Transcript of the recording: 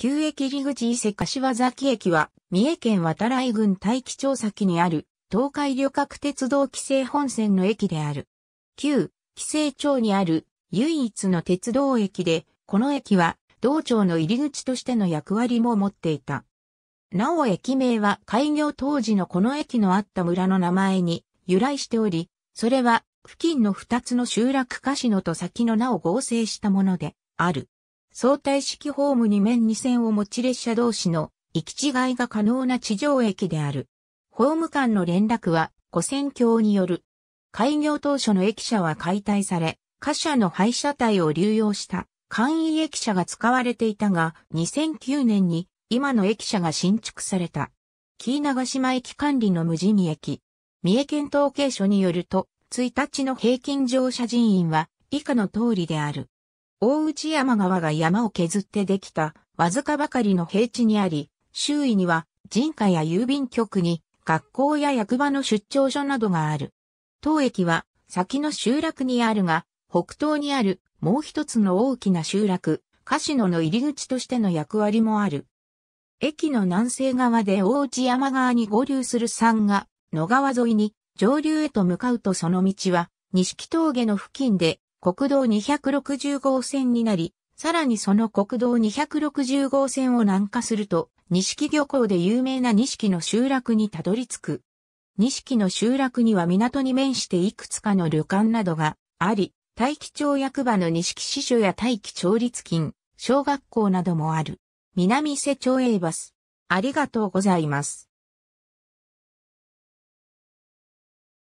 旧駅入口伊勢柏崎駅は、三重県渡来郡大気町先にある、東海旅客鉄道規制本線の駅である。旧、規制町にある、唯一の鉄道駅で、この駅は、道庁の入り口としての役割も持っていた。なお駅名は開業当時のこの駅のあった村の名前に由来しており、それは付近の二つの集落カシノと先の名を合成したものである。相対式ホームに面2線を持ち列車同士の行き違いが可能な地上駅である。ホーム間の連絡は、古線橋による。開業当初の駅舎は解体され、貨車の廃車体を流用した簡易駅舎が使われていたが、2009年に今の駅舎が新築された。紀伊長島駅管理の無人駅。三重県統計所によると、1日の平均乗車人員は以下の通りである。大内山川が山を削ってできたわずかばかりの平地にあり、周囲には人家や郵便局に学校や役場の出張所などがある。当駅は先の集落にあるが、北東にあるもう一つの大きな集落、カシノの入り口としての役割もある。駅の南西側で大内山側に合流する山が野川沿いに上流へと向かうとその道は、錦峠の付近で国道260号線になり、さらにその国道260号線を南下すると、錦漁港で有名な錦の集落にたどり着く。錦の集落には港に面していくつかの旅館などがあり、大気町役場の錦支所や大気町立金、小学校などもある。南瀬町営バス。ありがとうございます。